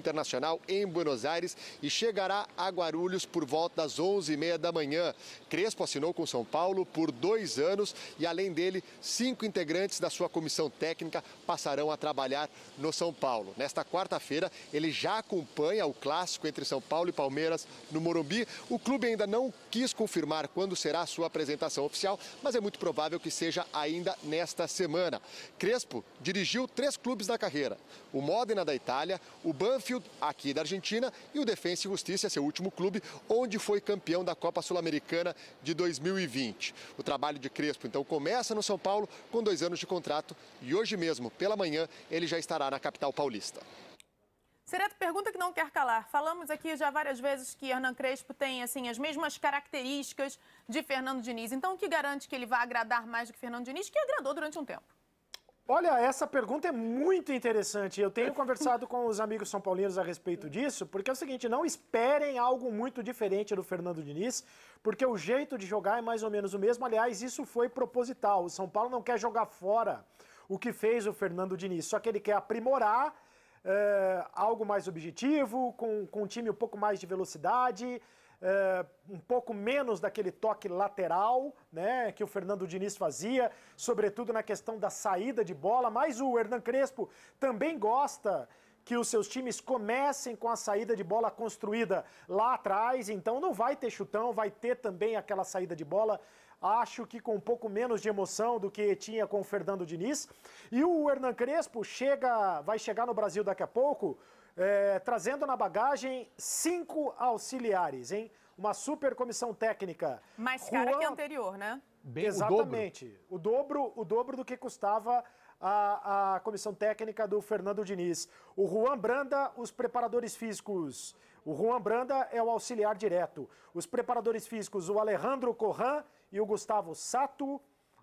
Internacional em Buenos Aires e chegará a Guarulhos por volta das 11h30 da manhã. Crespo assinou com São Paulo por dois anos e, além dele, cinco integrantes da sua comissão técnica passarão a trabalhar no São Paulo. Nesta quarta-feira, ele já acompanha o clássico entre São Paulo e Palmeiras no Morumbi. O clube ainda não quis confirmar quando será a sua apresentação oficial, mas é muito provável que seja ainda nesta semana. Crespo dirigiu três clubes da carreira: o Modena da Itália, o Banff Banfield, aqui da Argentina, e o Defensa e Justiça, seu último clube, onde foi campeão da Copa Sul-Americana de 2020. O trabalho de Crespo, então, começa no São Paulo com dois anos de contrato e hoje mesmo, pela manhã, ele já estará na capital paulista. Sereto, pergunta que não quer calar. Falamos aqui já várias vezes que Hernan Crespo tem assim as mesmas características de Fernando Diniz. Então, o que garante que ele vai agradar mais do que Fernando Diniz, que agradou durante um tempo? Olha, essa pergunta é muito interessante. Eu tenho conversado com os amigos são paulinos a respeito disso, porque é o seguinte: não esperem algo muito diferente do Fernando Diniz, porque o jeito de jogar é mais ou menos o mesmo. Aliás, isso foi proposital. O São Paulo não quer jogar fora o que fez o Fernando Diniz, só que ele quer aprimorar é, algo mais objetivo, com, com um time um pouco mais de velocidade é, um pouco menos daquele toque lateral, né, que o Fernando Diniz fazia, sobretudo na questão da saída de bola, mas o Hernan Crespo também gosta que os seus times comecem com a saída de bola construída lá atrás, então não vai ter chutão, vai ter também aquela saída de bola acho que com um pouco menos de emoção do que tinha com o Fernando Diniz. E o Hernan Crespo chega, vai chegar no Brasil daqui a pouco, é, trazendo na bagagem cinco auxiliares, hein? Uma super comissão técnica. Mais cara Juan... que anterior, né? Bem, Exatamente. O dobro. o dobro, o dobro do que custava a, a comissão técnica do Fernando Diniz. O Juan Branda, os preparadores físicos. O Juan Branda é o auxiliar direto. Os preparadores físicos, o Alejandro Corran e o Gustavo Sato,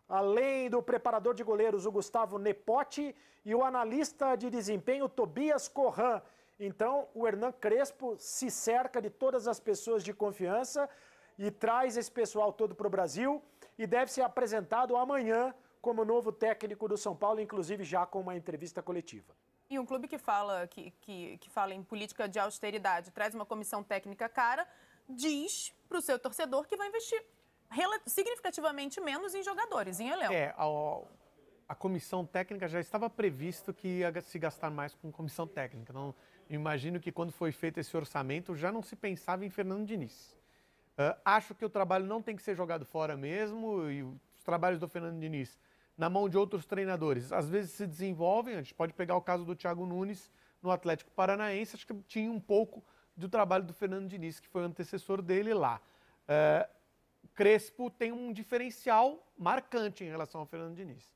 além do preparador de goleiros, o Gustavo Nepote, e o analista de desempenho, Tobias Corran. Então, o Hernan Crespo se cerca de todas as pessoas de confiança e traz esse pessoal todo para o Brasil e deve ser apresentado amanhã como novo técnico do São Paulo, inclusive já com uma entrevista coletiva. E um clube que fala, que, que, que fala em política de austeridade, traz uma comissão técnica cara, diz para o seu torcedor que vai investir significativamente menos em jogadores, em elenco. É, a, a comissão técnica já estava previsto que ia se gastar mais com comissão técnica. Então, imagino que quando foi feito esse orçamento já não se pensava em Fernando Diniz. Uh, acho que o trabalho não tem que ser jogado fora mesmo e os trabalhos do Fernando Diniz na mão de outros treinadores às vezes se desenvolvem. A gente pode pegar o caso do Thiago Nunes no Atlético Paranaense, acho que tinha um pouco do trabalho do Fernando Diniz, que foi o antecessor dele lá. Uh, Crespo tem um diferencial marcante em relação ao Fernando Diniz.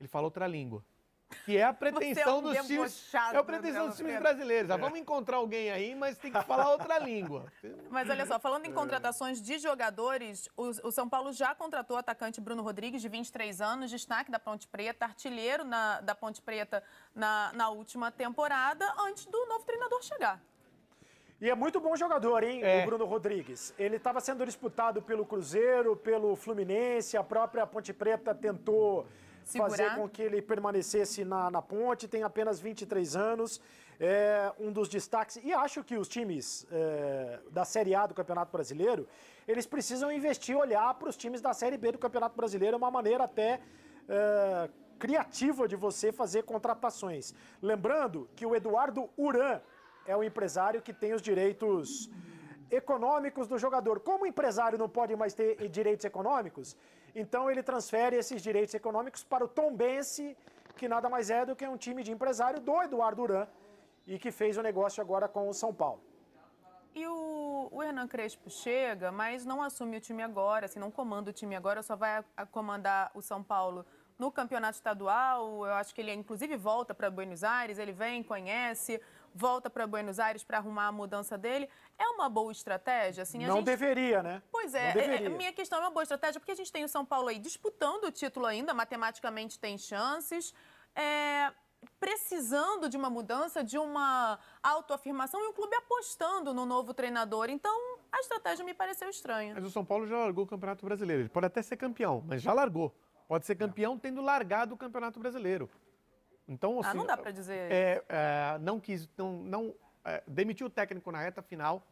Ele fala outra língua. Que é a é pretensão é um dos times. É a né, pretensão dos times brasileiros. Ah, é. vamos encontrar alguém aí, mas tem que falar outra língua. Mas olha só, falando em é. contratações de jogadores, o, o São Paulo já contratou o atacante Bruno Rodrigues, de 23 anos, destaque da Ponte Preta, artilheiro na, da Ponte Preta na, na última temporada, antes do novo treinador chegar. E é muito bom jogador, hein, é. o Bruno Rodrigues. Ele estava sendo disputado pelo Cruzeiro, pelo Fluminense, a própria Ponte Preta tentou Segurar. fazer com que ele permanecesse na, na ponte, tem apenas 23 anos, é um dos destaques. E acho que os times é, da Série A do Campeonato Brasileiro, eles precisam investir, olhar para os times da Série B do Campeonato Brasileiro, é uma maneira até... É, criativa de você fazer contratações. Lembrando que o Eduardo Uran é o empresário que tem os direitos econômicos do jogador. Como o empresário não pode mais ter direitos econômicos, então ele transfere esses direitos econômicos para o Tombense, que nada mais é do que um time de empresário do Eduardo Duran e que fez o negócio agora com o São Paulo. E o, o Hernan Crespo chega, mas não assume o time agora, assim, não comanda o time agora, só vai a, a comandar o São Paulo no campeonato estadual. Eu acho que ele, inclusive, volta para Buenos Aires, ele vem, conhece volta para Buenos Aires para arrumar a mudança dele. É uma boa estratégia? Assim, não gente... deveria, né? Pois é, é, é minha questão é uma boa estratégia, porque a gente tem o São Paulo aí disputando o título ainda, matematicamente tem chances. É, precisando de uma mudança, de uma autoafirmação e o clube apostando no novo treinador. Então, a estratégia me pareceu estranha. Mas o São Paulo já largou o Campeonato Brasileiro. Ele pode até ser campeão, mas já largou. Pode ser campeão tendo largado o Campeonato Brasileiro. Então, ah, assim, ah, não dá para dizer. É, é, não quis, não, não é, demitiu o técnico na reta final,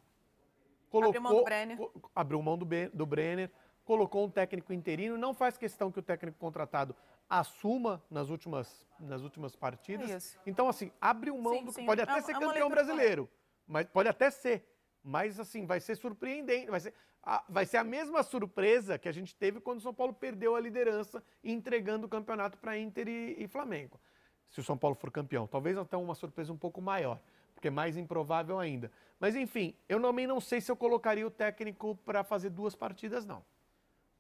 colocou, abriu mão do Brenner, co, abriu mão do, do Brenner, colocou um técnico interino. Não faz questão que o técnico contratado assuma nas últimas, nas últimas partidas. É então, assim, abriu mão sim, do sim. pode é até ser é campeão brasileiro, mas pode até ser. Mas assim, vai ser surpreendente, vai ser, a, vai ser a mesma surpresa que a gente teve quando o São Paulo perdeu a liderança entregando o campeonato para Inter e, e Flamengo se o São Paulo for campeão. Talvez até uma surpresa um pouco maior, porque é mais improvável ainda. Mas enfim, eu também não sei se eu colocaria o técnico para fazer duas partidas, não.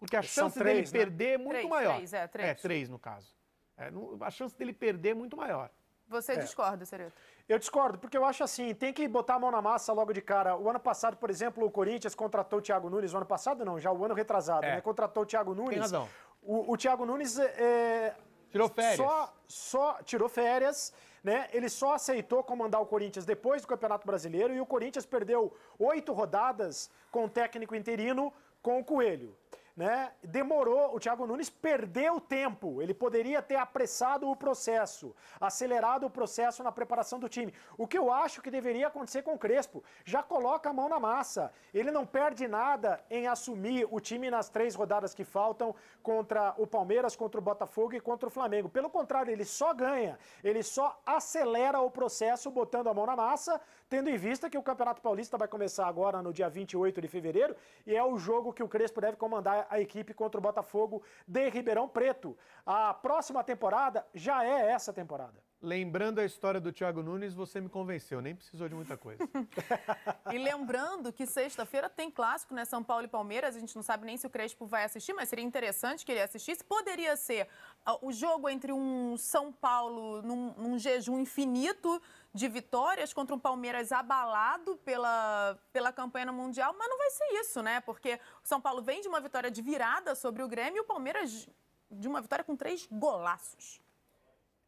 Porque a chance três, dele né? perder é muito três, maior. Três, é, três. É, três no caso. É, a chance dele perder é muito maior. Você é. discorda, Sereto? Eu discordo, porque eu acho assim, tem que botar a mão na massa logo de cara. O ano passado, por exemplo, o Corinthians contratou o Thiago Nunes, o ano passado não, já o ano retrasado, é. né? Contratou o Thiago Nunes. Tem razão. O, o Thiago Nunes é, é Tirou férias. Só, só tirou férias, né? Ele só aceitou comandar o Corinthians depois do Campeonato Brasileiro e o Corinthians perdeu oito rodadas com o técnico interino com o Coelho né? Demorou, o Thiago Nunes perdeu tempo. Ele poderia ter apressado o processo, acelerado o processo na preparação do time. O que eu acho que deveria acontecer com o Crespo. Já coloca a mão na massa. Ele não perde nada em assumir o time nas três rodadas que faltam contra o Palmeiras, contra o Botafogo e contra o Flamengo. Pelo contrário, ele só ganha, ele só acelera o processo botando a mão na massa, tendo em vista que o Campeonato Paulista vai começar agora no dia 28 de fevereiro e é o jogo que o Crespo deve comandar a equipe contra o Botafogo de Ribeirão Preto. A próxima temporada já é essa temporada. Lembrando a história do Thiago Nunes, você me convenceu, nem precisou de muita coisa. e lembrando que sexta-feira tem clássico, né? São Paulo e Palmeiras. A gente não sabe nem se o Crespo vai assistir, mas seria interessante que ele assistisse. Poderia ser ah, o jogo entre um São Paulo num, num jejum infinito de vitórias contra um Palmeiras abalado pela, pela campanha no Mundial, mas não vai ser isso, né? Porque o São Paulo vem de uma vitória de virada sobre o Grêmio e o Palmeiras de uma vitória com três golaços.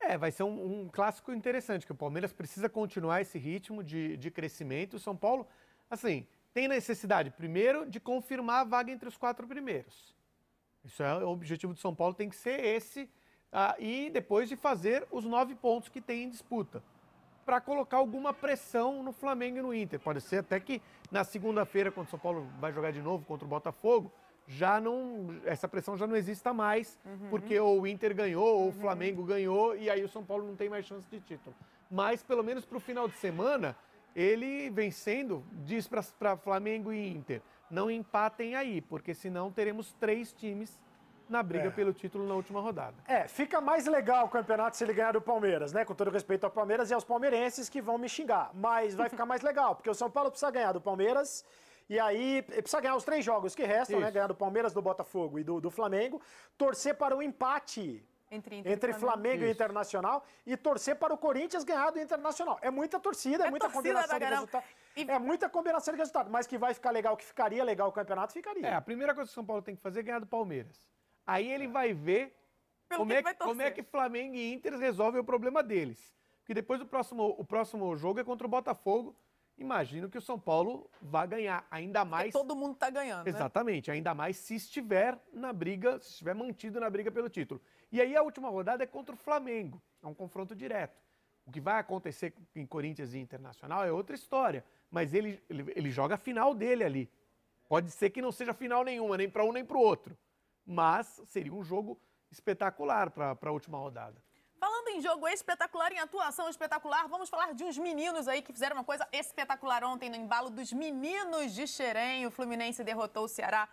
É, vai ser um, um, clássico interessante, que o Palmeiras precisa continuar esse ritmo de, de crescimento. O São Paulo, assim, tem necessidade, primeiro, de confirmar a vaga entre os quatro primeiros. Isso é o objetivo do São Paulo, tem que ser esse. Ah, e depois de fazer os nove pontos que tem em disputa, para colocar alguma pressão no Flamengo e no Inter. Pode ser até que na segunda-feira, quando o São Paulo vai jogar de novo contra o Botafogo, já não essa pressão já não exista mais, uhum. porque ou o Inter ganhou, ou o uhum. Flamengo ganhou, e aí o São Paulo não tem mais chance de título. Mas pelo menos para o final de semana, ele vencendo, diz para Flamengo e Inter, não empatem aí, porque senão teremos três times na briga é. pelo título na última rodada. É, fica mais legal o campeonato se ele ganhar do Palmeiras, né? Com todo respeito ao Palmeiras e aos palmeirenses que vão me xingar. Mas vai ficar mais legal, porque o São Paulo precisa ganhar do Palmeiras e aí precisa ganhar os três jogos que restam, né? Isso. né? Ganhar do Palmeiras, do Botafogo e do, do Flamengo. Torcer para o um empate entre, entre, entre, Flamengo, Flamengo e Internacional e torcer para o Corinthians ganhar do Internacional. É muita torcida, é, é muita torcida combinação de resultado. É muita combinação de resultado, mas que vai ficar legal, que ficaria legal o campeonato, ficaria. É, a primeira coisa que o São Paulo tem que fazer é ganhar do Palmeiras. Aí ele é. vai ver Pelo como, que é, que, como é que Flamengo e Inter resolvem o problema deles. Porque depois o próximo, o próximo jogo é contra o Botafogo, imagino que o São Paulo vá ganhar, ainda mais. Porque todo mundo está ganhando. Né? Exatamente, né? ainda mais se estiver na briga, se estiver mantido na briga pelo título. E aí a última rodada é contra o Flamengo, é um confronto direto. O que vai acontecer em Corinthians e Internacional é outra história, mas ele, ele, ele joga a final dele ali. Pode ser que não seja final nenhuma, nem para um nem para o outro, mas seria um jogo espetacular para a última rodada. Falando em jogo espetacular, em atuação espetacular, vamos falar de uns meninos aí que fizeram uma coisa espetacular ontem no embalo dos meninos de Xerém. O Fluminense derrotou o Ceará